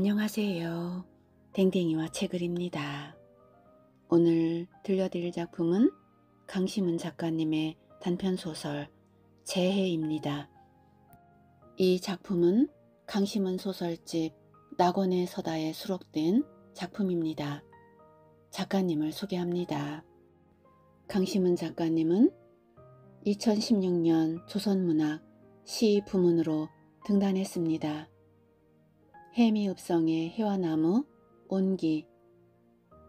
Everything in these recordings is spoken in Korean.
안녕하세요. 댕댕이와 책을입니다. 오늘 들려드릴 작품은 강시문 작가님의 단편소설 재해입니다. 이 작품은 강시문 소설집 낙원의 서다에 수록된 작품입니다. 작가님을 소개합니다. 강시문 작가님은 2016년 조선문학 시 부문으로 등단했습니다. 해미읍성의 해와나무, 온기,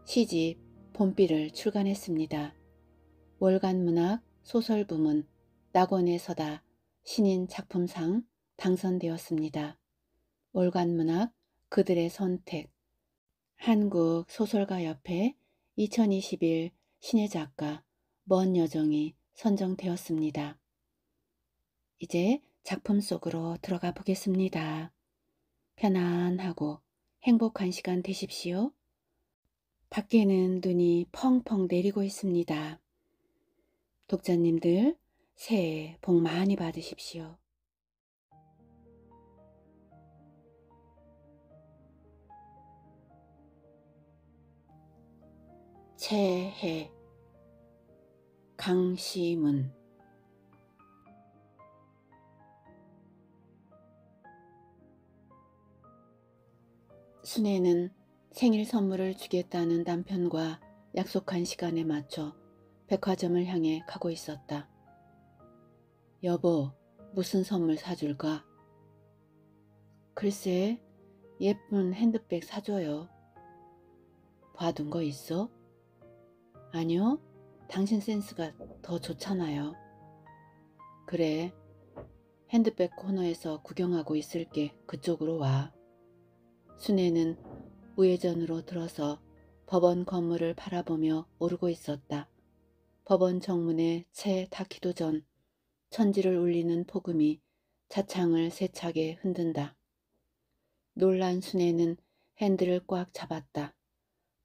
시집, 봄비를 출간했습니다. 월간문학, 소설 부문, 낙원의 서다, 신인 작품상 당선되었습니다. 월간문학, 그들의 선택, 한국 소설가 옆에 2021 신의 작가, 먼 여정이 선정되었습니다. 이제 작품 속으로 들어가 보겠습니다. 편안하고 행복한 시간 되십시오. 밖에는 눈이 펑펑 내리고 있습니다. 독자님들 새해 복 많이 받으십시오. 새해 강시문 순애는 생일 선물을 주겠다는 남편과 약속한 시간에 맞춰 백화점을 향해 가고 있었다. 여보, 무슨 선물 사줄까? 글쎄, 예쁜 핸드백 사줘요. 봐둔 거 있어? 아니요, 당신 센스가 더 좋잖아요. 그래, 핸드백 코너에서 구경하고 있을게. 그쪽으로 와. 순애는 우회전으로 들어서 법원 건물을 바라보며 오르고 있었다. 법원 정문에 채 닿기도 전 천지를 울리는 폭음이 차창을 세차게 흔든다. 놀란 순애는 핸들을 꽉 잡았다.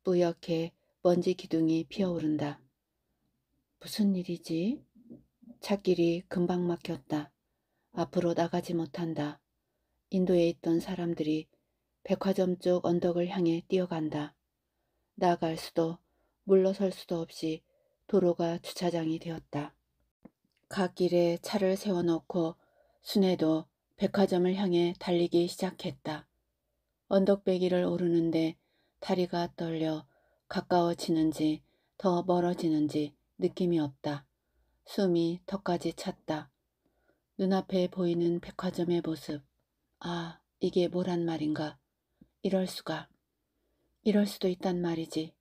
뿌옇게 먼지 기둥이 피어오른다. 무슨 일이지? 차길이 금방 막혔다. 앞으로 나가지 못한다. 인도에 있던 사람들이 백화점 쪽 언덕을 향해 뛰어간다. 나갈 수도 물러설 수도 없이 도로가 주차장이 되었다. 갓길에 차를 세워놓고 순애도 백화점을 향해 달리기 시작했다. 언덕배기를 오르는데 다리가 떨려 가까워지는지 더 멀어지는지 느낌이 없다. 숨이 턱까지 찼다. 눈앞에 보이는 백화점의 모습. 아, 이게 뭐란 말인가. 이럴 수가. 이럴 수도 있단 말이지.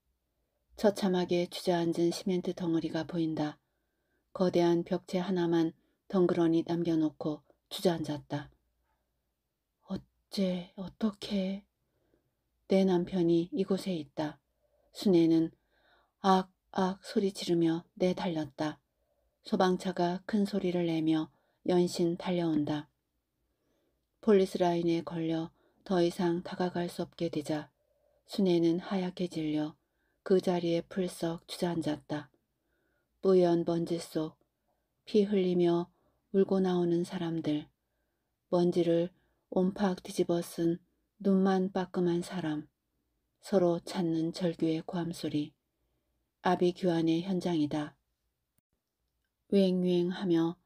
처참하게 주저앉은 시멘트 덩어리가 보인다. 거대한 벽체 하나만 덩그러니 남겨놓고 주저앉았다. 어째, 어떻게. 내 남편이 이곳에 있다. 순애는 악, 악 소리 지르며 내달렸다. 소방차가 큰 소리를 내며 연신 달려온다. 폴리스 라인에 걸려 더 이상 다가갈 수 없게 되자 순애는 하얗게 질려 그 자리에 풀썩 주저앉았다. 뿌연 먼지 속 피 흘리며 울고 나오는 사람들, 먼지를 온팍 뒤집어 쓴 눈만 빠끔한 사람, 서로 찾는 절규의 고함소리, 아비규환의 현장이다. 윙윙하며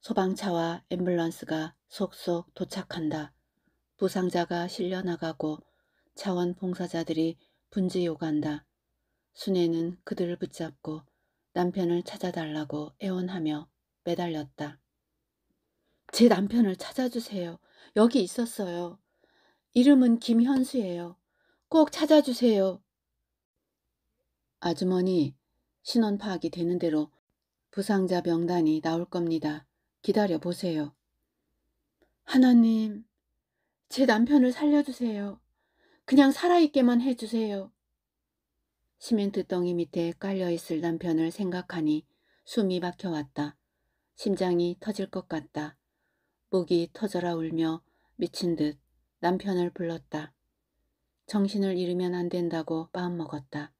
소방차와 앰뷸런스가 속속 도착한다. 부상자가 실려나가고 차원 봉사자들이 분지요구한다. 순애는 그들을 붙잡고 남편을 찾아달라고 애원하며 매달렸다. 제 남편을 찾아주세요. 여기 있었어요. 이름은 김현수예요. 꼭 찾아주세요. 아주머니, 신원 파악이 되는 대로 부상자 명단이 나올 겁니다. 기다려 보세요. 하나님, 제 남편을 살려주세요. 그냥 살아있게만 해주세요. 시멘트 덩이 밑에 깔려있을 남편을 생각하니 숨이 막혀왔다. 심장이 터질 것 같다. 목이 터져라 울며 미친 듯 남편을 불렀다. 정신을 잃으면 안 된다고 마음먹었다.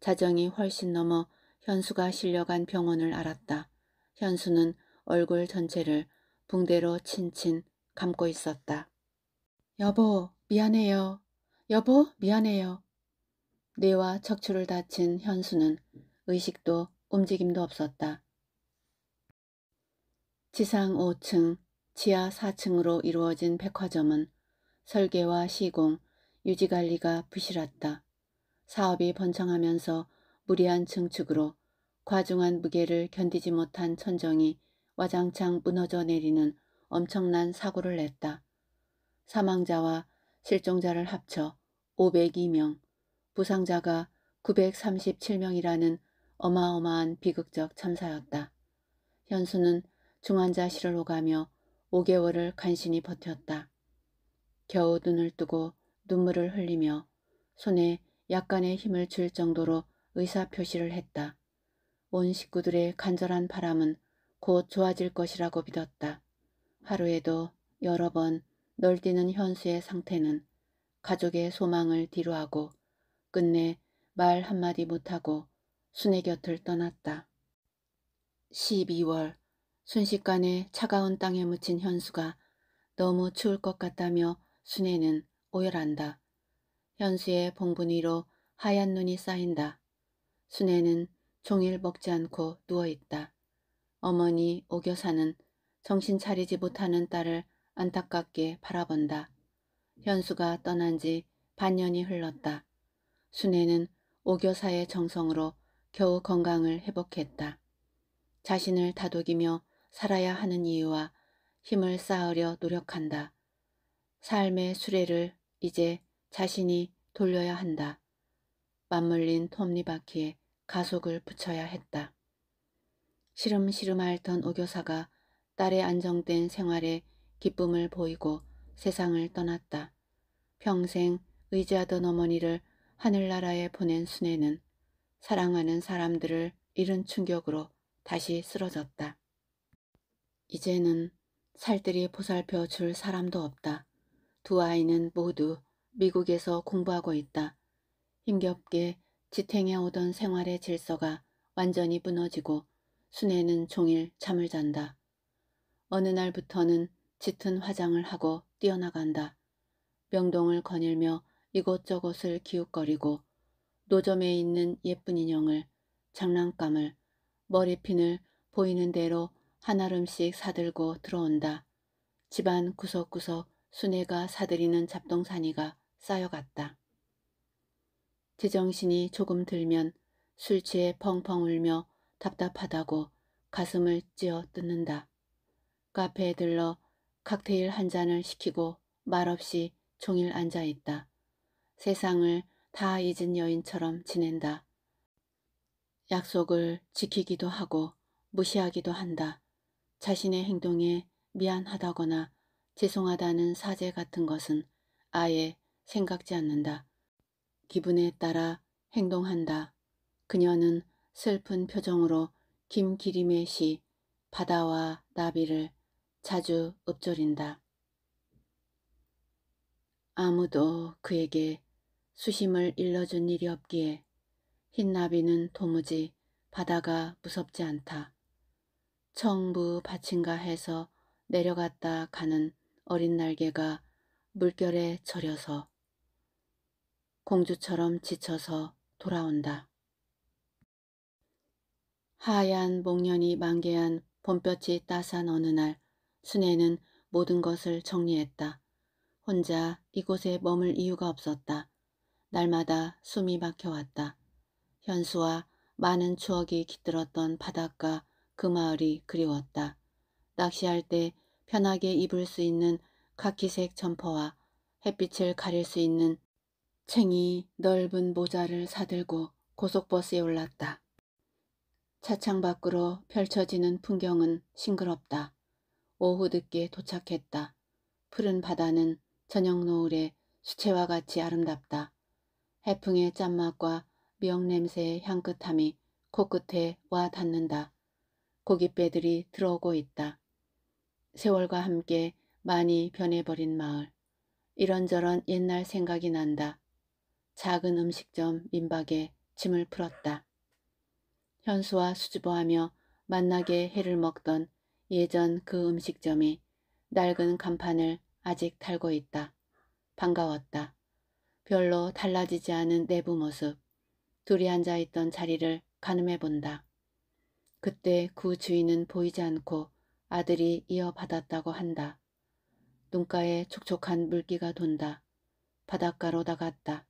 자정이 훨씬 넘어 현수가 실려간 병원을 알았다. 현수는 얼굴 전체를 붕대로 친친 감고 있었다. 여보, 미안해요. 여보, 미안해요. 뇌와 척추를 다친 현수는 의식도 움직임도 없었다. 지상 5층, 지하 4층으로 이루어진 백화점은 설계와 시공, 유지관리가 부실했다. 사업이 번창하면서 무리한 증축으로 과중한 무게를 견디지 못한 천정이 와장창 무너져 내리는 엄청난 사고를 냈다. 사망자와 실종자를 합쳐 502명, 부상자가 937명이라는 어마어마한 비극적 참사였다. 현수는 중환자실을 오가며 5개월을 간신히 버텼다. 겨우 눈을 뜨고 눈물을 흘리며 손에 약간의 힘을 줄 정도로 의사 표시를 했다. 온 식구들의 간절한 바람은 곧 좋아질 것이라고 믿었다. 하루에도 여러 번 널뛰는 현수의 상태는 가족의 소망을 뒤로하고 끝내 말 한마디 못하고 순의 곁을 떠났다. 12월 순식간에 차가운 땅에 묻힌 현수가 너무 추울 것 같다며 순애는 오열한다. 현수의 봉분 위로 하얀 눈이 쌓인다. 순애는 종일 먹지 않고 누워있다. 어머니 오교사는 정신 차리지 못하는 딸을 안타깝게 바라본다. 현수가 떠난 지 반년이 흘렀다. 순애는 오교사의 정성으로 겨우 건강을 회복했다. 자신을 다독이며 살아야 하는 이유와 힘을 쌓으려 노력한다. 삶의 수레를 이제 자신이 돌려야 한다. 맞물린 톱니바퀴에 가속을 붙여야 했다. 시름시름 앓던 오교사가 딸의 안정된 생활에 기쁨을 보이고 세상을 떠났다. 평생 의지하던 어머니를 하늘나라에 보낸 순애는 사랑하는 사람들을 잃은 충격으로 다시 쓰러졌다. 이제는 살뜰히 보살펴 줄 사람도 없다. 두 아이는 모두 미국에서 공부하고 있다. 힘겹게 지탱해 오던 생활의 질서가 완전히 무너지고 순애는 종일 잠을 잔다. 어느 날부터는 짙은 화장을 하고 뛰어나간다. 명동을 거닐며 이곳저곳을 기웃거리고 노점에 있는 예쁜 인형을 장난감을 머리핀을 보이는 대로 한아름씩 사들고 들어온다. 집안 구석구석 순애가 사들이는 잡동사니가 쌓여갔다. 제정신이 조금 들면 술 취해 펑펑 울며 답답하다고 가슴을 찧어 뜯는다. 카페에 들러 칵테일 한 잔을 시키고 말없이 종일 앉아있다. 세상을 다 잊은 여인처럼 지낸다. 약속을 지키기도 하고 무시하기도 한다. 자신의 행동에 미안하다거나 죄송하다는 사죄 같은 것은 아예 생각지 않는다. 기분에 따라 행동한다. 그녀는 슬픈 표정으로 김기림의 시 바다와 나비를 자주 읊조린다. 아무도 그에게 수심을 일러준 일이 없기에 흰 나비는 도무지 바다가 무섭지 않다. 청부 바친가 해서 내려갔다 가는 어린 날개가 물결에 절여서 공주처럼 지쳐서 돌아온다. 하얀 목련이 만개한 봄볕이 따스 어느 날 순애는 모든 것을 정리했다. 혼자 이곳에 머물 이유가 없었다. 날마다 숨이 막혀왔다. 현수와 많은 추억이 깃들었던 바닷가 그 마을이 그리웠다. 낚시할 때 편하게 입을 수 있는 카키색 점퍼와 햇빛을 가릴 수 있는 챙이 넓은 모자를 사들고 고속버스에 올랐다. 차창 밖으로 펼쳐지는 풍경은 싱그럽다. 오후 늦게 도착했다. 푸른 바다는 저녁 노을에 수채화 같이 아름답다. 해풍의 짠맛과 미역냄새의 향긋함이 코끝에 와 닿는다. 고깃배들이 들어오고 있다. 세월과 함께 많이 변해버린 마을. 이런저런 옛날 생각이 난다. 작은 음식점 민박에 짐을 풀었다. 현수와 수줍어하며 만나게 해를 먹던 예전 그 음식점이 낡은 간판을 아직 달고 있다. 반가웠다. 별로 달라지지 않은 내부 모습. 둘이 앉아있던 자리를 가늠해 본다. 그때 그 주인은 보이지 않고 아들이 이어받았다고 한다. 눈가에 촉촉한 물기가 돈다. 바닷가로 나갔다.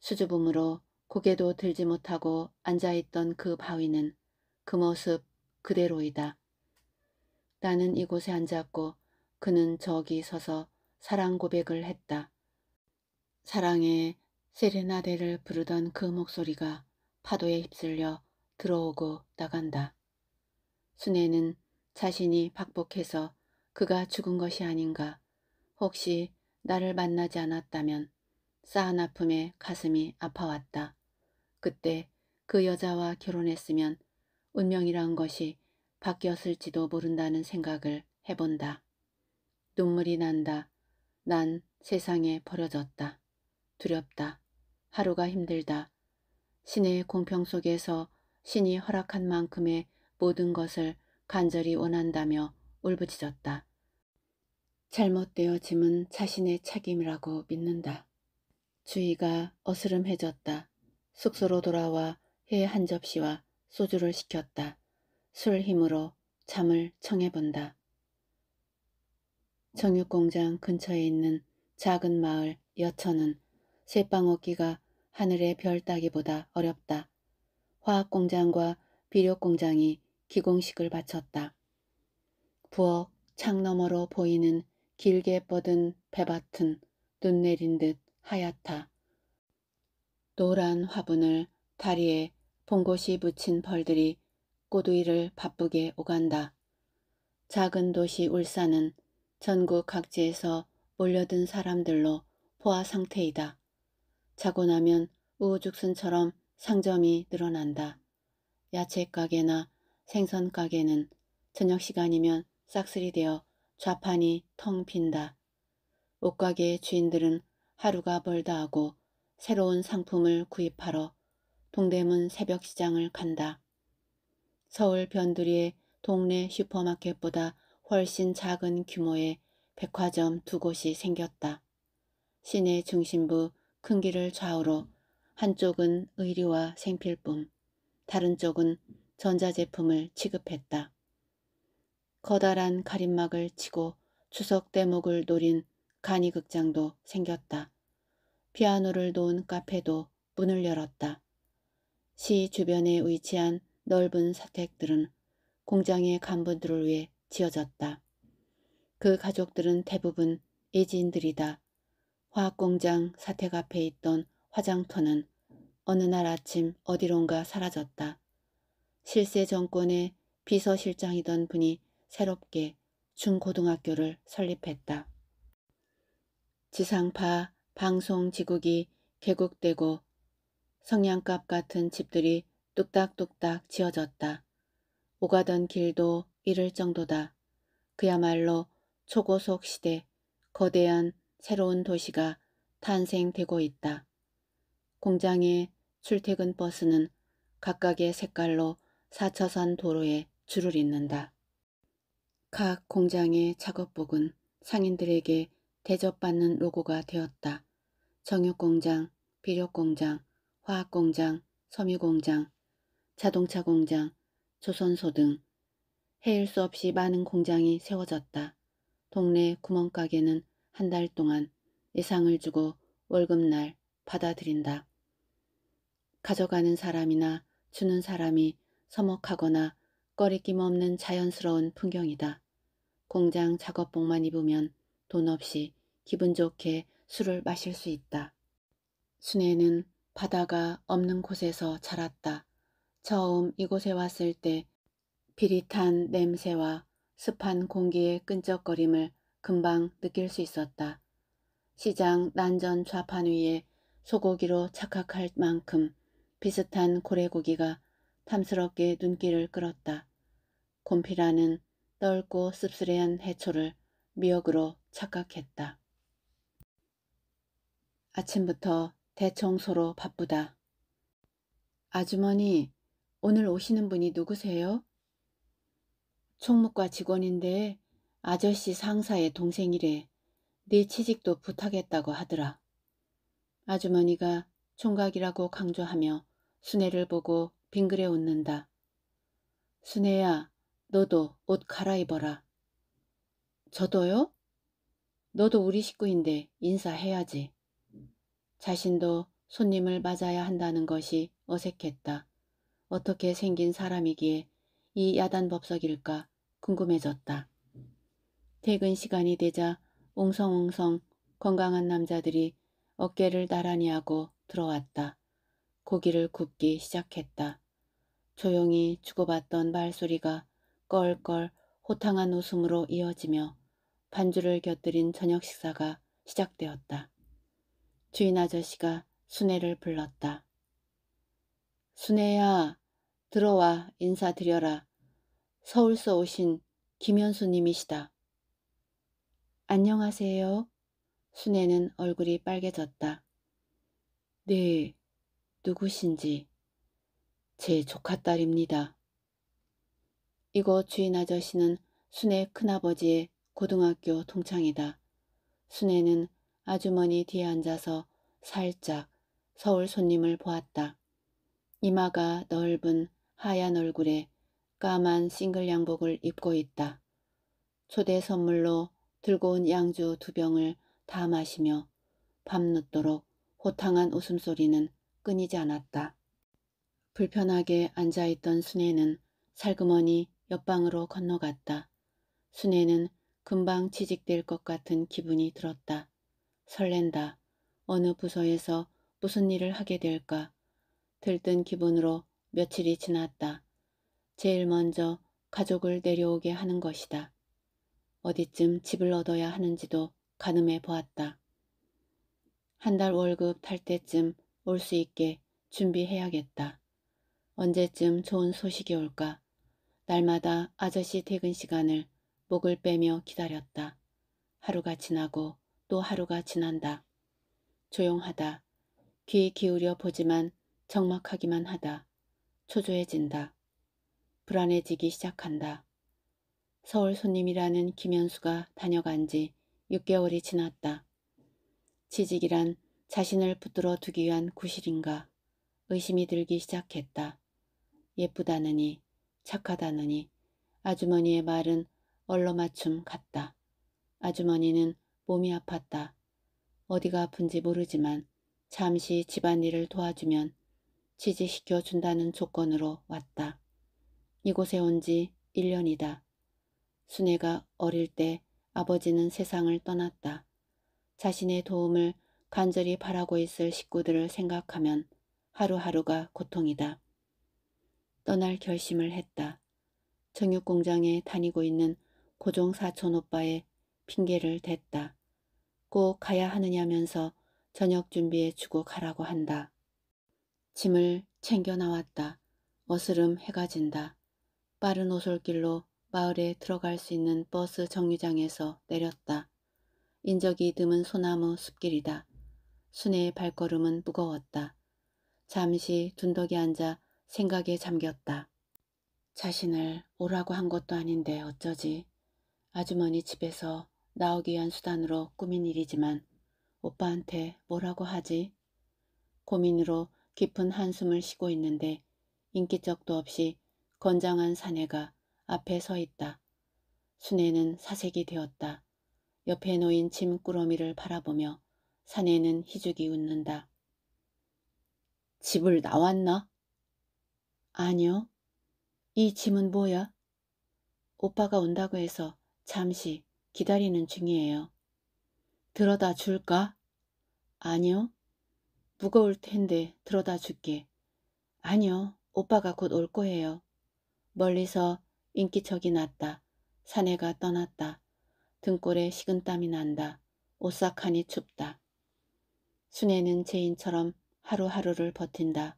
수줍음으로 고개도 들지 못하고 앉아있던 그 바위는 그 모습 그대로이다. 나는 이곳에 앉았고 그는 저기 서서 사랑 고백을 했다. 사랑의 세레나데를 부르던 그 목소리가 파도에 휩쓸려 들어오고 나간다. 순애는 자신이 박복해서 그가 죽은 것이 아닌가 혹시 나를 만나지 않았다면 쌓은 아픔에 가슴이 아파왔다. 그때 그 여자와 결혼했으면 운명이란 것이 바뀌었을지도 모른다는 생각을 해본다. 눈물이 난다. 난 세상에 버려졌다. 두렵다. 하루가 힘들다. 신의 공평 속에서 신이 허락한 만큼의 모든 것을 간절히 원한다며 울부짖었다. 잘못되어 짐은 자신의 책임이라고 믿는다. 주위가 어스름해졌다. 숙소로 돌아와 회한 접시와 소주를 시켰다. 술 힘으로 잠을 청해본다. 정육공장 근처에 있는 작은 마을 여천은 새빵 얻기가 하늘의 별 따기보다 어렵다. 화학공장과 비료공장이 기공식을 바쳤다 부엌 창 너머로 보이는 길게 뻗은 배밭은 눈 내린 듯 하얗다. 노란 화분을 다리에 봉고시 붙인 벌들이 꼬두이를 바쁘게 오간다. 작은 도시 울산은 전국 각지에서 몰려든 사람들로 포화 상태이다. 자고 나면 우후죽순처럼 상점이 늘어난다. 야채 가게나 생선 가게는 저녁 시간이면 싹쓸이 되어 좌판이 텅 빈다. 옷가게의 주인들은 하루가 벌다 하고 새로운 상품을 구입하러 동대문 새벽시장을 간다. 서울 변두리의 동네 슈퍼마켓보다 훨씬 작은 규모의 백화점 두 곳이 생겼다. 시내 중심부 큰 길을 좌우로 한쪽은 의류와 생필품, 다른 쪽은 전자제품을 취급했다. 커다란 가림막을 치고 추석 대목을 노린 간이극장도 생겼다. 피아노를 놓은 카페도 문을 열었다. 시 주변에 위치한 넓은 사택들은 공장의 간부들을 위해 지어졌다. 그 가족들은 대부분 이지인들이다. 화학공장 사택 앞에 있던 화장터는 어느 날 아침 어디론가 사라졌다. 실세 정권의 비서실장이던 분이 새롭게 중고등학교를 설립했다. 지상파 방송지국이 개국되고 성냥갑 같은 집들이 뚝딱뚝딱 지어졌다. 오가던 길도 잃을 정도다. 그야말로 초고속 시대 거대한 새로운 도시가 탄생되고 있다. 공장의 출퇴근 버스는 각각의 색깔로 4차선 도로에 줄을 잇는다. 각 공장의 작업복은 상인들에게 대접받는 로고가 되었다. 정육공장, 비료공장, 화학공장, 섬유공장, 자동차 공장, 조선소 등 해일 수 없이 많은 공장이 세워졌다. 동네 구멍가게는 한 달 동안 예상을 주고 월급날 받아들인다. 가져가는 사람이나 주는 사람이 서먹하거나 꺼리낌 없는 자연스러운 풍경이다. 공장 작업복만 입으면 돈 없이 기분 좋게 술을 마실 수 있다. 순애는 바다가 없는 곳에서 자랐다. 처음 이곳에 왔을 때 비릿한 냄새와 습한 공기의 끈적거림을 금방 느낄 수 있었다. 시장 난전 좌판 위에 소고기로 착각할 만큼 비슷한 고래고기가 탐스럽게 눈길을 끌었다. 곰피라는 떫고 씁쓸한 해 해초를 미역으로 착각했다. 아침부터 대청소로 바쁘다. 아주머니, 오늘 오시는 분이 누구세요? 총무과 직원인데 아저씨 상사의 동생이래. 네 취직도 부탁했다고 하더라. 아주머니가 총각이라고 강조하며 순애를 보고 빙그레 웃는다. 순애야, 너도 옷 갈아입어라. 저도요? 너도 우리 식구인데 인사해야지. 자신도 손님을 맞아야 한다는 것이 어색했다. 어떻게 생긴 사람이기에 이 야단법석일까 궁금해졌다. 퇴근 시간이 되자 웅성웅성 건강한 남자들이 어깨를 나란히 하고 들어왔다. 고기를 굽기 시작했다. 조용히 주고받던 말소리가 껄껄 호탕한 웃음으로 이어지며 반주를 곁들인 저녁 식사가 시작되었다. 주인 아저씨가 순회를 불렀다. 순애야 들어와 인사드려라. 서울서 오신 김현수님이시다. 안녕하세요. 순애는 얼굴이 빨개졌다. 네, 누구신지. 제 조카딸입니다. 이거 주인 아저씨는 순애 큰아버지의 고등학교 동창이다. 순애는 아주머니 뒤에 앉아서 살짝 서울 손님을 보았다. 이마가 넓은 하얀 얼굴에 까만 싱글 양복을 입고 있다. 초대 선물로 들고 온 양주 두 병을 다 마시며 밤늦도록 호탕한 웃음소리는 끊이지 않았다. 불편하게 앉아있던 순애는 살그머니 옆방으로 건너갔다. 순애는 금방 취직될 것 같은 기분이 들었다. 설렌다. 어느 부서에서 무슨 일을 하게 될까? 들뜬 기분으로 며칠이 지났다. 제일 먼저 가족을 내려오게 하는 것이다. 어디쯤 집을 얻어야 하는지도 가늠해 보았다. 한 달 월급 탈 때쯤 올 수 있게 준비해야겠다. 언제쯤 좋은 소식이 올까? 날마다 아저씨 퇴근 시간을 목을 빼며 기다렸다. 하루가 지나고 또 하루가 지난다. 조용하다. 귀 기울여 보지만 적막하기만 하다. 초조해진다. 불안해지기 시작한다. 서울 손님이라는 김현수가 다녀간 지 6개월이 지났다. 취직이란 자신을 붙들어 두기 위한 구실인가 의심이 들기 시작했다. 예쁘다느니 착하다느니 아주머니의 말은 얼러맞춤 같다. 아주머니는 몸이 아팠다. 어디가 아픈지 모르지만 잠시 집안일을 도와주면 취지시켜 준다는 조건으로 왔다. 이곳에 온 지 1년이다. 순애가 어릴 때 아버지는 세상을 떠났다. 자신의 도움을 간절히 바라고 있을 식구들을 생각하면 하루하루가 고통이다. 떠날 결심을 했다. 정육공장에 다니고 있는 고종 사촌 오빠의 핑계를 댔다. 꼭 가야 하느냐면서 저녁 준비해 주고 가라고 한다. 짐을 챙겨 나왔다. 어스름 해가 진다. 빠른 오솔길로 마을에 들어갈 수 있는 버스 정류장에서 내렸다. 인적이 드문 소나무 숲길이다. 순애의 발걸음은 무거웠다. 잠시 둔덕에 앉아 생각에 잠겼다. 자신을 오라고 한 것도 아닌데 어쩌지. 아주머니 집에서 나오기 위한 수단으로 꾸민 일이지만 오빠한테 뭐라고 하지? 고민으로 깊은 한숨을 쉬고 있는데 인기적도 없이 건장한 사내가 앞에 서 있다. 순애는 사색이 되었다. 옆에 놓인 짐꾸러미를 바라보며 사내는 희죽이 웃는다. 집을 나왔나? 아니요. 이 짐은 뭐야? 오빠가 온다고 해서 잠시 기다리는 중이에요. 들어다 줄까? 아니요. 무거울 텐데 들어다 줄게. 아니요. 오빠가 곧 올 거예요. 멀리서 인기척이 났다. 사내가 떠났다. 등골에 식은땀이 난다. 오싹하니 춥다. 순애는 제인처럼 하루하루를 버틴다.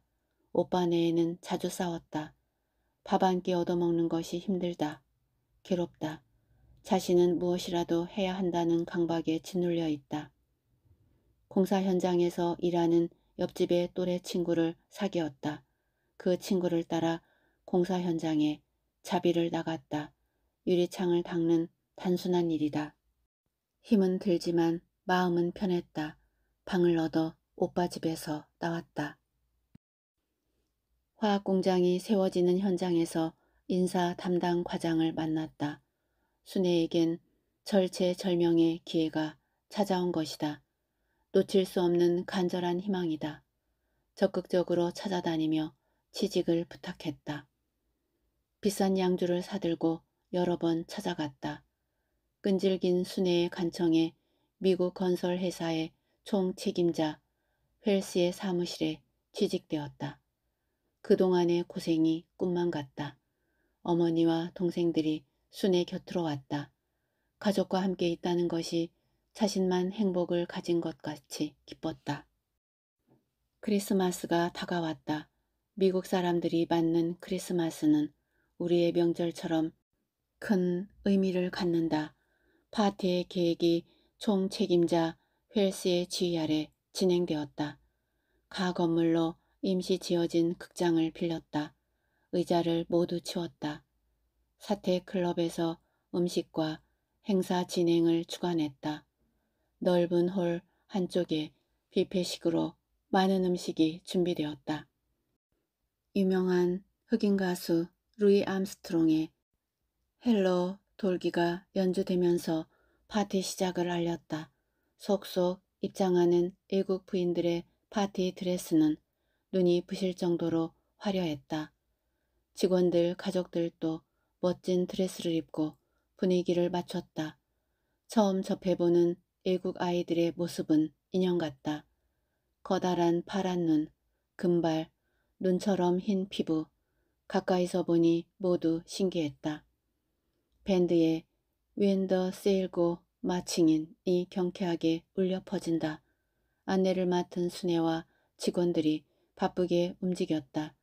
오빠 내에는 자주 싸웠다. 밥 한 끼 얻어먹는 것이 힘들다. 괴롭다. 자신은 무엇이라도 해야 한다는 강박에 짓눌려 있다. 공사 현장에서 일하는 옆집의 또래 친구를 사귀었다. 그 친구를 따라 공사 현장에 자비를 나갔다. 유리창을 닦는 단순한 일이다. 힘은 들지만 마음은 편했다. 방을 얻어 오빠 집에서 나왔다. 화학 공장이 세워지는 현장에서 인사 담당 과장을 만났다. 순애에겐 절체절명의 기회가 찾아온 것이다. 놓칠 수 없는 간절한 희망이다. 적극적으로 찾아다니며 취직을 부탁했다. 비싼 양주를 사들고 여러 번 찾아갔다. 끈질긴 순회의 간청에 미국 건설회사의 총 책임자 웰스의 사무실에 취직되었다. 그동안의 고생이 꿈만 같다. 어머니와 동생들이 순회 곁으로 왔다. 가족과 함께 있다는 것이 자신만 행복을 가진 것 같이 기뻤다. 크리스마스가 다가왔다. 미국 사람들이 맞는 크리스마스는 우리의 명절처럼 큰 의미를 갖는다. 파티의 계획이 총 책임자 휠스의 지휘 아래 진행되었다. 가 건물로 임시 지어진 극장을 빌렸다. 의자를 모두 치웠다. 사태 클럽에서 음식과 행사 진행을 주관했다. 넓은 홀 한쪽에 뷔페식으로 많은 음식이 준비되었다. 유명한 흑인 가수 루이 암스트롱의 헬로 돌기가 연주되면서 파티 시작을 알렸다. 속속 입장하는 일국 부인들의 파티 드레스는 눈이 부실 정도로 화려했다. 직원들, 가족들도 멋진 드레스를 입고 분위기를 맞췄다. 처음 접해보는 애국 아이들의 모습은 인형 같다. 커다란 파란 눈, 금발, 눈처럼 흰 피부, 가까이서 보니 모두 신기했다. 밴드에 윈더 세일고 마칭인이 경쾌하게 울려 퍼진다. 안내를 맡은 순애와 직원들이 바쁘게 움직였다.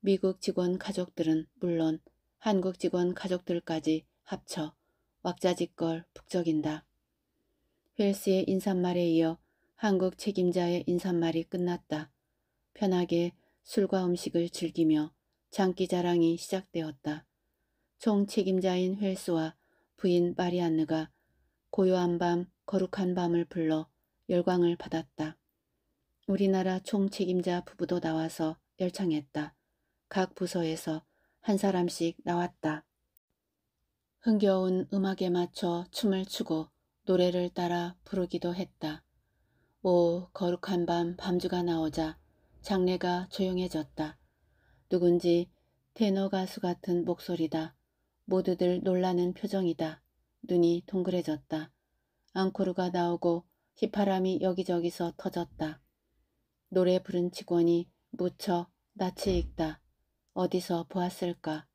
미국 직원 가족들은 물론 한국 직원 가족들까지 합쳐 왁자지껄 북적인다. 펠스의 인사말에 이어 한국 책임자의 인사말이 끝났다. 편하게 술과 음식을 즐기며 장기 자랑이 시작되었다. 총 책임자인 헬스와 부인 마리안느가 고요한 밤, 거룩한 밤을 불러 열광을 받았다. 우리나라 총 책임자 부부도 나와서 열창했다. 각 부서에서 한 사람씩 나왔다. 흥겨운 음악에 맞춰 춤을 추고 노래를 따라 부르기도 했다. 오 거룩한 밤 밤주가 나오자 장례가 조용해졌다. 누군지 테너 가수 같은 목소리다. 모두들 놀라는 표정이다. 눈이 동그래졌다. 앙코르가 나오고 휘파람이 여기저기서 터졌다. 노래 부른 직원이 무척 낯이 익다. 어디서 보았을까?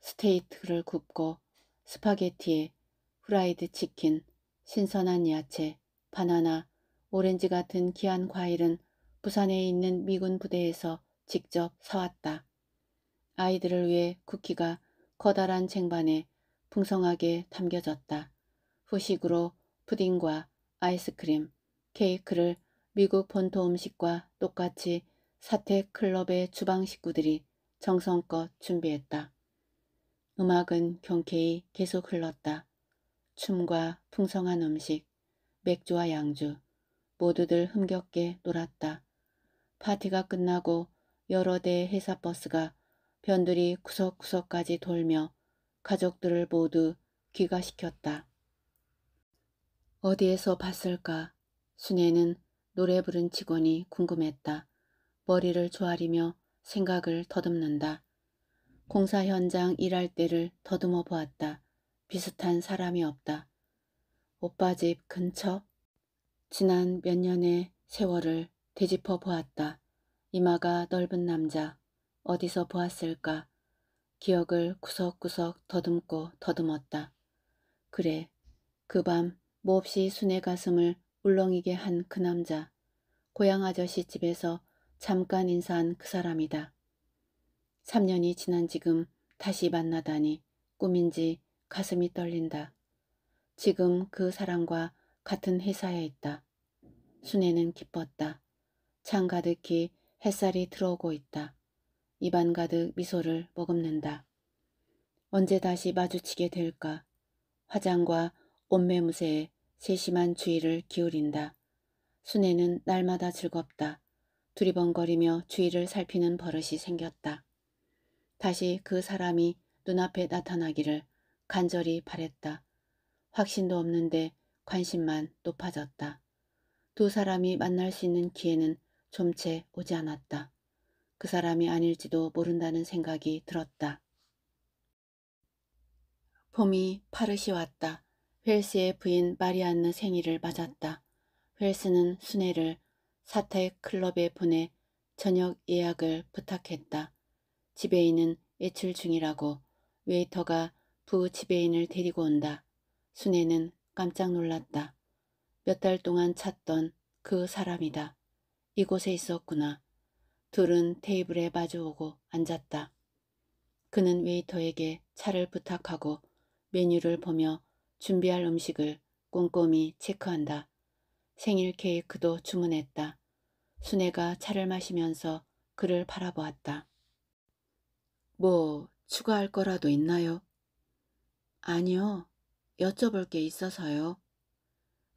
스테이트를 굽고 스파게티에 후라이드 치킨, 신선한 야채, 바나나, 오렌지 같은 귀한 과일은 부산에 있는 미군 부대에서 직접 사왔다. 아이들을 위해 쿠키가 커다란 쟁반에 풍성하게 담겨졌다. 후식으로 푸딩과 아이스크림, 케이크를 미국 본토 음식과 똑같이 사택 클럽의 주방 식구들이 정성껏 준비했다. 음악은 경쾌히 계속 흘렀다. 춤과 풍성한 음식, 맥주와 양주, 모두들 흥겹게 놀았다. 파티가 끝나고 여러 대의 회사버스가 변두리 구석구석까지 돌며 가족들을 모두 귀가시켰다. 어디에서 봤을까? 순애는 노래 부른 직원이 궁금했다. 머리를 조아리며 생각을 더듬는다. 공사 현장 일할 때를 더듬어 보았다. 비슷한 사람이 없다. 오빠 집 근처? 지난 몇 년의 세월을 되짚어 보았다. 이마가 넓은 남자. 어디서 보았을까? 기억을 구석구석 더듬고 더듬었다. 그래, 그 밤 몹시 뭐 순의 가슴을 울렁이게 한 그 남자. 고향 아저씨 집에서 잠깐 인사한 그 사람이다. 3년이 지난 지금 다시 만나다니 꿈인지 가슴이 떨린다. 지금 그 사람과 같은 회사에 있다. 순애는 기뻤다. 창 가득히 햇살이 들어오고 있다. 입안 가득 미소를 머금는다. 언제 다시 마주치게 될까? 화장과 옷매무새에 세심한 주의를 기울인다. 순애는 날마다 즐겁다. 두리번거리며 주위를 살피는 버릇이 생겼다. 다시 그 사람이 눈앞에 나타나기를 간절히 바랬다. 확신도 없는데 관심만 높아졌다. 두 사람이 만날 수 있는 기회는 좀 채 오지 않았다. 그 사람이 아닐지도 모른다는 생각이 들었다. 봄이 파르시 왔다. 웰스의 부인 마리안느 생일을 맞았다. 웰스는 순애를 사택 클럽에 보내 저녁 예약을 부탁했다. 집에 있는 외출 중이라고 웨이터가 부 지배인을 데리고 온다. 순애는 깜짝 놀랐다. 몇 달 동안 찾던 그 사람이다. 이곳에 있었구나. 둘은 테이블에 마주오고 앉았다. 그는 웨이터에게 차를 부탁하고 메뉴를 보며 준비할 음식을 꼼꼼히 체크한다. 생일 케이크도 주문했다. 순애가 차를 마시면서 그를 바라보았다. 뭐 추가할 거라도 있나요? 아니요. 여쭤볼 게 있어서요.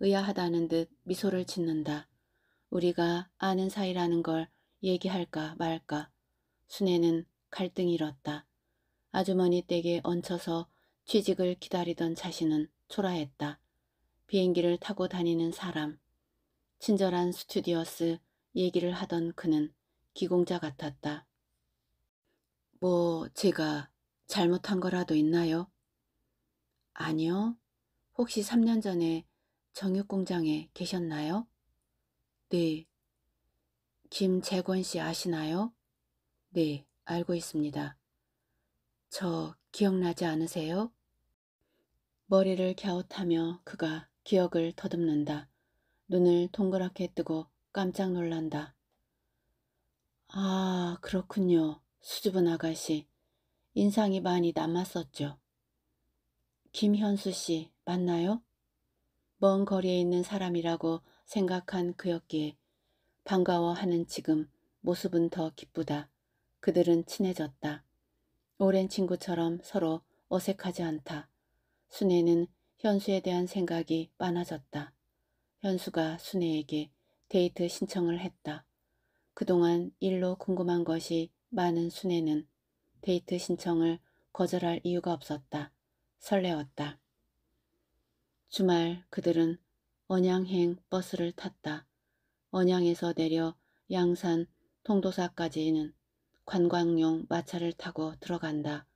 의아하다는 듯 미소를 짓는다. 우리가 아는 사이라는 걸 얘기할까 말까. 순애는 갈등이 일었다. 아주머니 댁에 얹혀서 취직을 기다리던 자신은 초라했다. 비행기를 타고 다니는 사람. 친절한 스튜디오스 얘기를 하던 그는 기공자 같았다. 뭐 제가 잘못한 거라도 있나요? 아니요. 혹시 3년 전에 정육공장에 계셨나요? 네. 김재권 씨 아시나요? 네, 알고 있습니다. 저 기억나지 않으세요? 머리를 갸웃하며 그가 기억을 더듬는다. 눈을 동그랗게 뜨고 깜짝 놀란다. 아, 그렇군요. 수줍은 아가씨. 인상이 많이 남았었죠. 김현수 씨 맞나요? 먼 거리에 있는 사람이라고 생각한 그였기에 반가워하는 지금 모습은 더 기쁘다. 그들은 친해졌다. 오랜 친구처럼 서로 어색하지 않다. 순애는 현수에 대한 생각이 많아졌다. 현수가 순애에게 데이트 신청을 했다. 그동안 일로 궁금한 것이 많은 순애는 데이트 신청을 거절할 이유가 없었다. 설레었다. 주말 그들은 언양행 버스를 탔다. 언양에서 내려 양산 통도사까지는 관광용 마차를 타고 들어간다.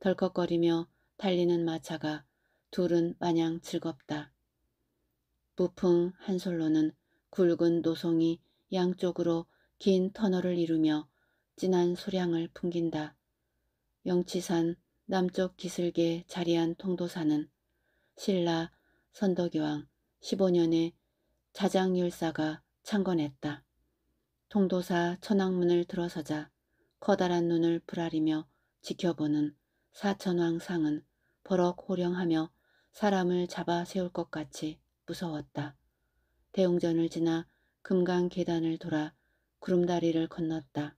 덜컥거리며 달리는 마차가 둘은 마냥 즐겁다. 부풍한 솔로는 굵은 노송이 양쪽으로 긴 터널을 이루며 진한 소량을 풍긴다. 영치산 남쪽 기슭에 자리한 통도사는 신라 선덕여왕 15년에 자장율사가 창건했다. 통도사 천왕문을 들어서자 커다란 눈을 부라리며 지켜보는 사천왕상은 버럭 호령하며 사람을 잡아 세울 것 같이 무서웠다. 대웅전을 지나 금강 계단을 돌아 구름다리를 건넜다.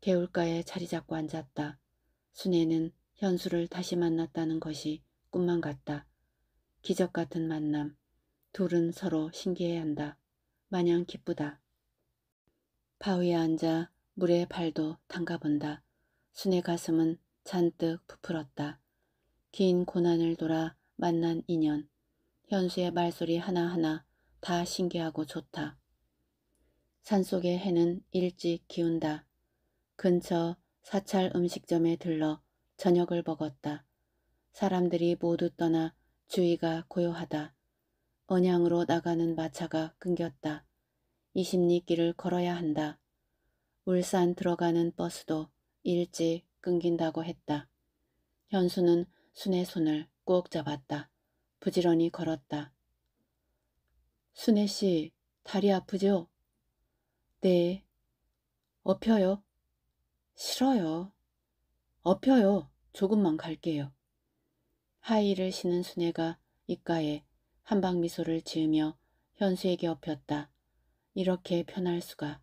개울가에 자리 잡고 앉았다. 순애는 현수를 다시 만났다는 것이 꿈만 같다. 기적 같은 만남. 둘은 서로 신기해한다. 마냥 기쁘다. 바위에 앉아 물에 발도 담가본다. 순애 가슴은 잔뜩 부풀었다. 긴 고난을 돌아 만난 인연. 현수의 말소리 하나하나 다 신기하고 좋다. 산속의 해는 일찍 기운다. 근처 사찰 음식점에 들러 저녁을 먹었다. 사람들이 모두 떠나 주위가 고요하다. 언양으로 나가는 마차가 끊겼다. 20리 길을 걸어야 한다. 울산 들어가는 버스도 일찍 끊긴다고 했다. 현수는 순의 손을 꼭 잡았다. 부지런히 걸었다. 순애씨, 다리 아프죠? 네. 업혀요? 싫어요. 업혀요. 조금만 갈게요. 하이힐을 신은 순애가 입가에 한방 미소를 지으며 현수에게 업혔다. 이렇게 편할 수가.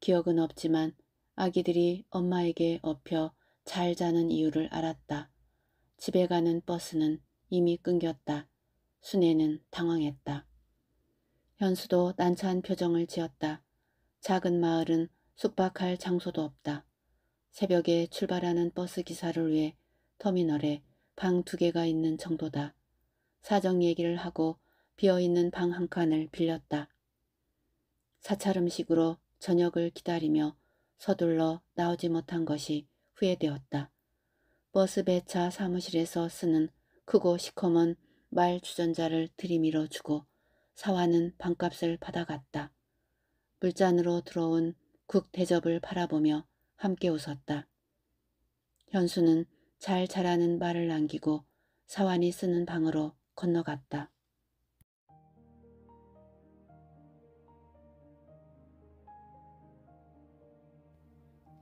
기억은 없지만 아기들이 엄마에게 업혀 잘 자는 이유를 알았다. 집에 가는 버스는 이미 끊겼다. 순애는 당황했다. 현수도 난처한 표정을 지었다. 작은 마을은 숙박할 장소도 없다. 새벽에 출발하는 버스 기사를 위해 터미널에 방 두 개가 있는 정도다. 사정 얘기를 하고 비어있는 방 한 칸을 빌렸다. 사찰 음식으로 저녁을 기다리며 서둘러 나오지 못한 것이 후회되었다. 버스 배차 사무실에서 쓰는 크고 시커먼 말 주전자를 들이밀어 주고 사와는 방값을 받아갔다. 물잔으로 들어온 국 대접을 바라보며 함께 웃었다. 현수는 잘 자라는 말을 남기고 사환이 쓰는 방으로 건너갔다.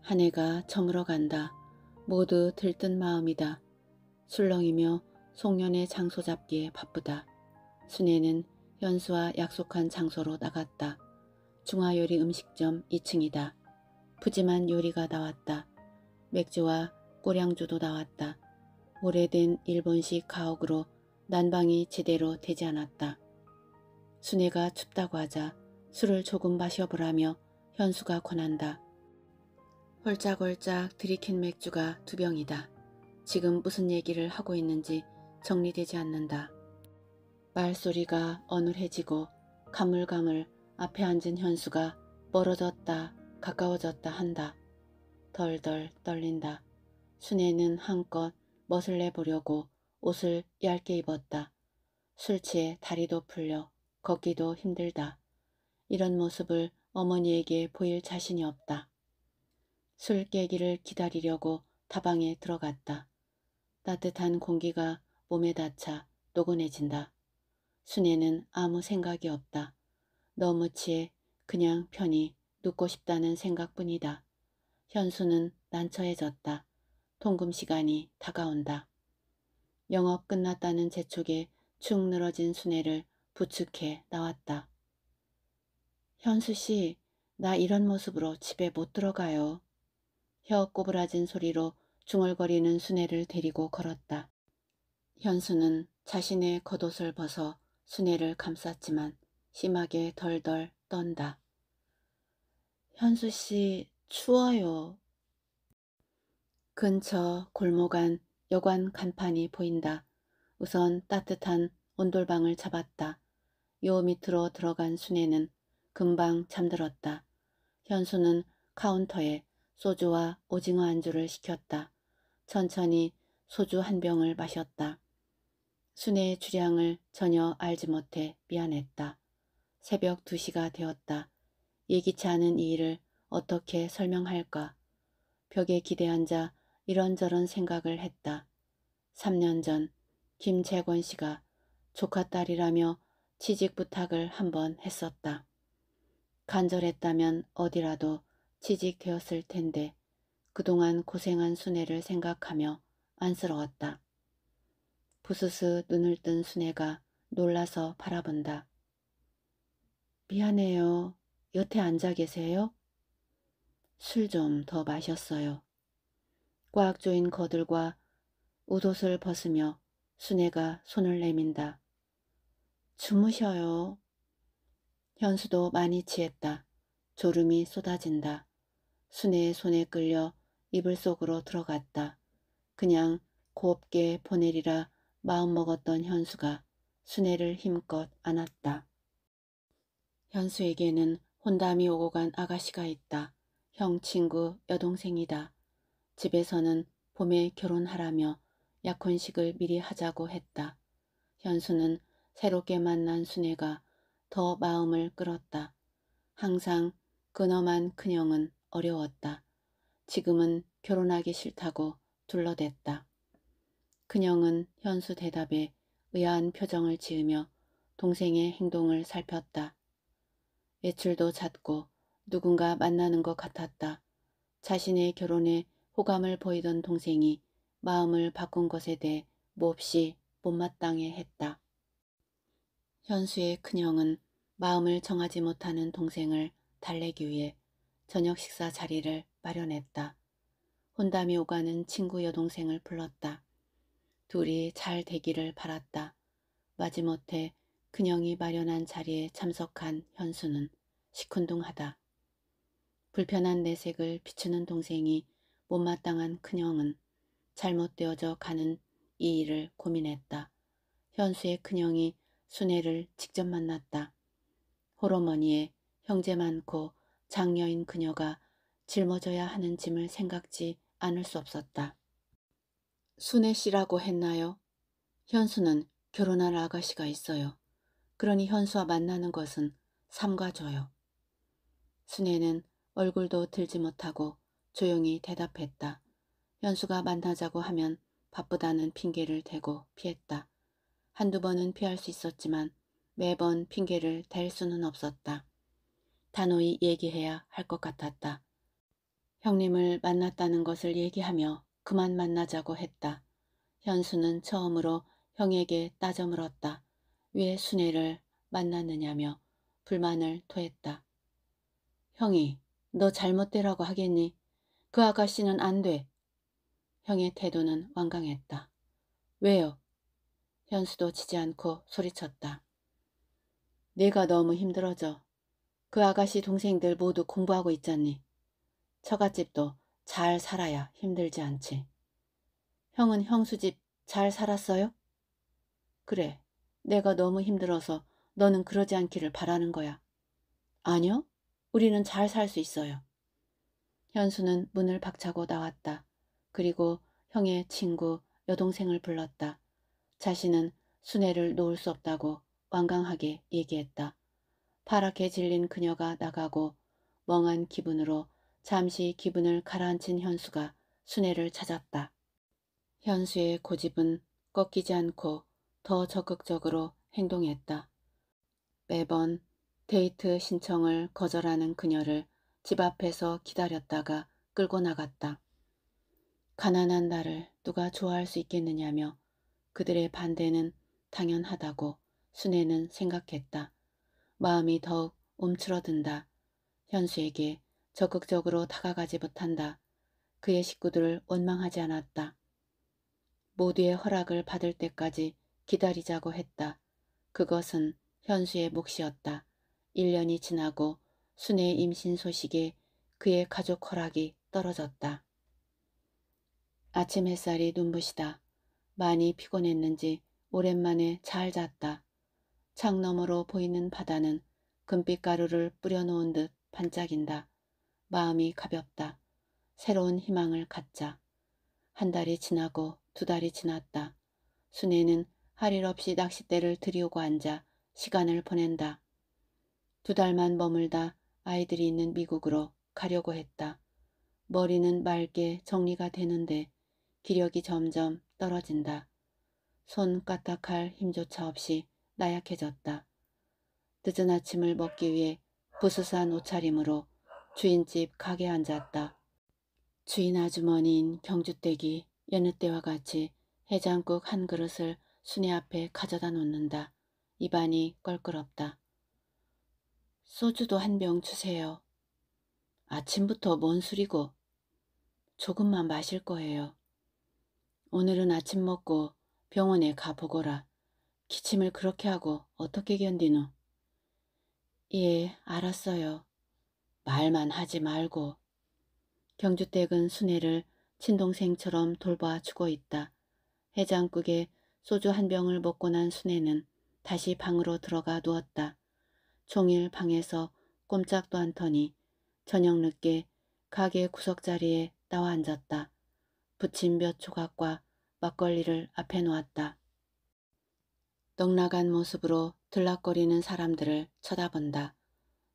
한 해가 저물어 간다. 모두 들뜬 마음이다. 술렁이며 송년의 장소 잡기에 바쁘다. 순애는 현수와 약속한 장소로 나갔다. 중화요리 음식점 2층이다. 푸짐한 요리가 나왔다. 맥주와 꼬량주도 나왔다. 오래된 일본식 가옥으로 난방이 제대로 되지 않았다. 순애가 춥다고 하자 술을 조금 마셔보라며 현수가 권한다. 홀짝홀짝 들이킨 맥주가 두 병이다. 지금 무슨 얘기를 하고 있는지 정리되지 않는다. 말소리가 어눌해지고 가물가물 앞에 앉은 현수가 멀어졌다 가까워졌다 한다. 덜덜 떨린다. 순애는 한껏 멋을 내보려고 옷을 얇게 입었다. 술 취해 다리도 풀려 걷기도 힘들다. 이런 모습을 어머니에게 보일 자신이 없다. 술 깨기를 기다리려고 다방에 들어갔다. 따뜻한 공기가 몸에 닿자 노곤해진다. 순애는 아무 생각이 없다. 너무 취해 그냥 편히 눕고 싶다는 생각뿐이다. 현수는 난처해졌다. 통금 시간이 다가온다. 영업 끝났다는 재촉에 축 늘어진 순뇌를 부축해 나왔다. 현수 씨, 나 이런 모습으로 집에 못 들어가요. 혀 꼬부라진 소리로 중얼거리는 순애를 데리고 걸었다. 현수는 자신의 겉옷을 벗어 순애를 감쌌지만 심하게 덜덜 떤다. 현수 씨 추워요. 근처 골목 안 여관 간판이 보인다. 우선 따뜻한 온돌방을 잡았다. 요 밑으로 들어간 순애는 금방 잠들었다. 현수는 카운터에 소주와 오징어 안주를 시켰다. 천천히 소주 한 병을 마셨다. 순애의 주량을 전혀 알지 못해 미안했다. 새벽 2시가 되었다. 예기치 않은 이 일을 어떻게 설명할까. 벽에 기대앉아 이런저런 생각을 했다. 3년 전 김재권 씨가 조카 딸이라며 취직 부탁을 한번 했었다. 간절했다면 어디라도 취직되었을 텐데 그동안 고생한 순애를 생각하며 안쓰러웠다. 부스스 눈을 뜬 순애가 놀라서 바라본다. 미안해요. 여태 앉아 계세요? 술 좀 더 마셨어요. 꽉 조인 거들과 웃옷을 벗으며 순애가 손을 내민다. 주무셔요. 현수도 많이 취했다. 졸음이 쏟아진다. 순애의 손에 끌려 이불 속으로 들어갔다. 그냥 곱게 보내리라 마음먹었던 현수가 순애를 힘껏 안았다. 현수에게는 혼담이 오고 간 아가씨가 있다. 형 친구 여동생이다. 집에서는 봄에 결혼하라며 약혼식을 미리 하자고 했다. 현수는 새롭게 만난 순애가 더 마음을 끌었다. 항상 근엄한 그녀는 어려웠다. 지금은 결혼하기 싫다고 둘러댔다. 그녀는 현수 대답에 의아한 표정을 지으며 동생의 행동을 살폈다. 외출도 잦고 누군가 만나는 것 같았다. 자신의 결혼에 호감을 보이던 동생이 마음을 바꾼 것에 대해 몹시 못마땅해 했다. 현수의 큰형은 마음을 정하지 못하는 동생을 달래기 위해 저녁 식사 자리를 마련했다. 혼담이 오가는 친구 여동생을 불렀다. 둘이 잘 되기를 바랐다. 마지못해 그냥이 마련한 자리에 참석한 현수는 시큰둥하다. 불편한 내색을 비추는 동생이 못마땅한 큰형은 잘못되어져 가는 이 일을 고민했다. 현수의 큰형이 순애를 직접 만났다. 호러머니의 형제 많고 장녀인 그녀가 짊어져야 하는 짐을 생각지 않을 수 없었다. 순애 씨라고 했나요? 현수는 결혼할 아가씨가 있어요. 그러니 현수와 만나는 것은 삼가줘요. 순애는 얼굴도 들지 못하고 조용히 대답했다. 현수가 만나자고 하면 바쁘다는 핑계를 대고 피했다. 한두 번은 피할 수 있었지만 매번 핑계를 댈 수는 없었다. 단호히 얘기해야 할 것 같았다. 형님을 만났다는 것을 얘기하며 그만 만나자고 했다. 현수는 처음으로 형에게 따져 물었다. 왜 순애를 만났느냐며 불만을 토했다. 형이 너 잘못되라고 하겠니? 그 아가씨는 안 돼. 형의 태도는 완강했다. 왜요? 현수도 지지 않고 소리쳤다. 내가 너무 힘들어져. 그 아가씨 동생들 모두 공부하고 있잖니. 처갓집도 잘 살아야 힘들지 않지. 형은 형수 집 잘 살았어요? 그래, 내가 너무 힘들어서 너는 그러지 않기를 바라는 거야. 아니요. 우리는 잘 살 수 있어요. 현수는 문을 박차고 나왔다. 그리고 형의 친구, 여동생을 불렀다. 자신은 순애를 놓을 수 없다고 완강하게 얘기했다. 파랗게 질린 그녀가 나가고 멍한 기분으로 잠시 기분을 가라앉힌 현수가 순애를 찾았다. 현수의 고집은 꺾이지 않고 더 적극적으로 행동했다. 매번 데이트 신청을 거절하는 그녀를 집 앞에서 기다렸다가 끌고 나갔다. 가난한 나를 누가 좋아할 수 있겠느냐며 그들의 반대는 당연하다고 순애는 생각했다. 마음이 더욱 움츠러든다. 현수에게 적극적으로 다가가지 못한다. 그의 식구들을 원망하지 않았다. 모두의 허락을 받을 때까지 기다리자고 했다. 그것은 현수의 몫이었다. 1년이 지나고 순의 임신 소식에 그의 가족 허락이 떨어졌다. 아침 햇살이 눈부시다. 많이 피곤했는지 오랜만에 잘 잤다. 창 너머로 보이는 바다는 금빛 가루를 뿌려놓은 듯 반짝인다. 마음이 가볍다. 새로운 희망을 갖자. 한 달이 지나고 두 달이 지났다. 순애는 할일 없이 낚싯대를 들이우고 앉아 시간을 보낸다. 두 달만 머물다 아이들이 있는 미국으로 가려고 했다. 머리는 맑게 정리가 되는데 기력이 점점 떨어진다. 손 까딱할 힘조차 없이 나약해졌다. 늦은 아침을 먹기 위해 부스스한 옷차림으로 주인집 가게 앉았다. 주인 아주머니인 경주댁이 여느 때와 같이 해장국 한 그릇을 순애 앞에 가져다 놓는다. 입안이 껄끄럽다. 소주도 한 병 주세요. 아침부터 뭔 술이고 조금만 마실 거예요. 오늘은 아침 먹고 병원에 가보거라. 기침을 그렇게 하고 어떻게 견디노? 예, 알았어요. 말만 하지 말고. 경주댁은 순애를 친동생처럼 돌봐주고 있다. 해장국에 소주 한 병을 먹고 난 순애는 다시 방으로 들어가 누웠다. 종일 방에서 꼼짝도 않더니 저녁 늦게 가게 구석자리에 나와 앉았다. 부침 몇 조각과 막걸리를 앞에 놓았다. 넉나간 모습으로 들락거리는 사람들을 쳐다본다.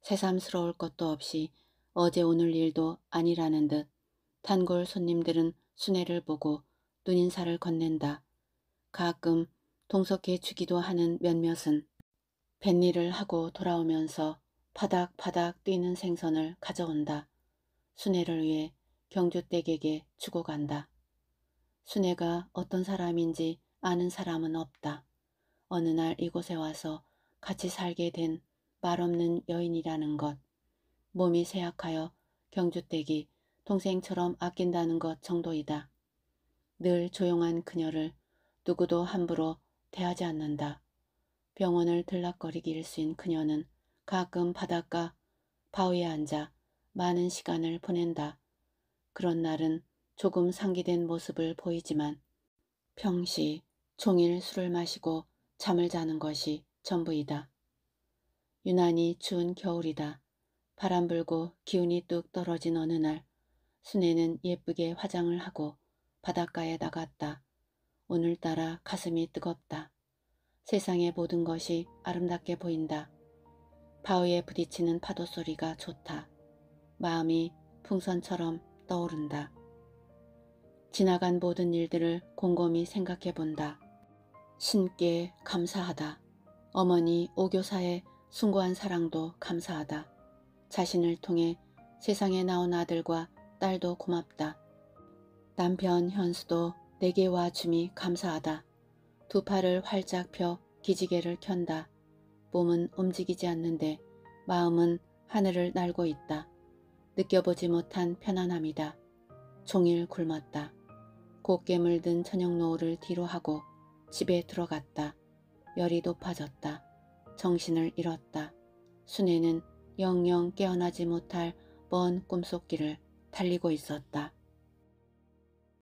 새삼스러울 것도 없이 어제 오늘 일도 아니라는 듯 단골 손님들은 순애를 보고 눈인사를 건넨다. 가끔 동석해 주기도 하는 몇몇은 뱃일을 하고 돌아오면서 파닥파닥 뛰는 생선을 가져온다. 순애를 위해 경주댁에게 주고 간다. 순애가 어떤 사람인지 아는 사람은 없다. 어느 날 이곳에 와서 같이 살게 된 말없는 여인이라는 것. 몸이 쇠약하여 경주댁이 동생처럼 아낀다는 것 정도이다. 늘 조용한 그녀를 누구도 함부로 대하지 않는다. 병원을 들락거리기 일쑤인 그녀는 가끔 바닷가 바위에 앉아 많은 시간을 보낸다. 그런 날은 조금 상기된 모습을 보이지만 평시 종일 술을 마시고 잠을 자는 것이 전부이다. 유난히 추운 겨울이다. 바람 불고 기운이 뚝 떨어진 어느 날 순애는 예쁘게 화장을 하고 바닷가에 나갔다. 오늘따라 가슴이 뜨겁다. 세상의 모든 것이 아름답게 보인다. 바위에 부딪히는 파도 소리가 좋다. 마음이 풍선처럼 떠오른다. 지나간 모든 일들을 곰곰이 생각해 본다. 신께 감사하다. 어머니 오교사의 숭고한 사랑도 감사하다. 자신을 통해 세상에 나온 아들과 딸도 고맙다. 남편 현수도 내게 와 줌이 감사하다. 두 팔을 활짝 펴 기지개를 켠다. 몸은 움직이지 않는데 마음은 하늘을 날고 있다. 느껴보지 못한 편안함이다. 종일 굶었다. 곱게 물든 저녁 노을을 뒤로 하고 집에 들어갔다. 열이 높아졌다. 정신을 잃었다. 순애는 영영 깨어나지 못할 먼 꿈속길을 달리고 있었다.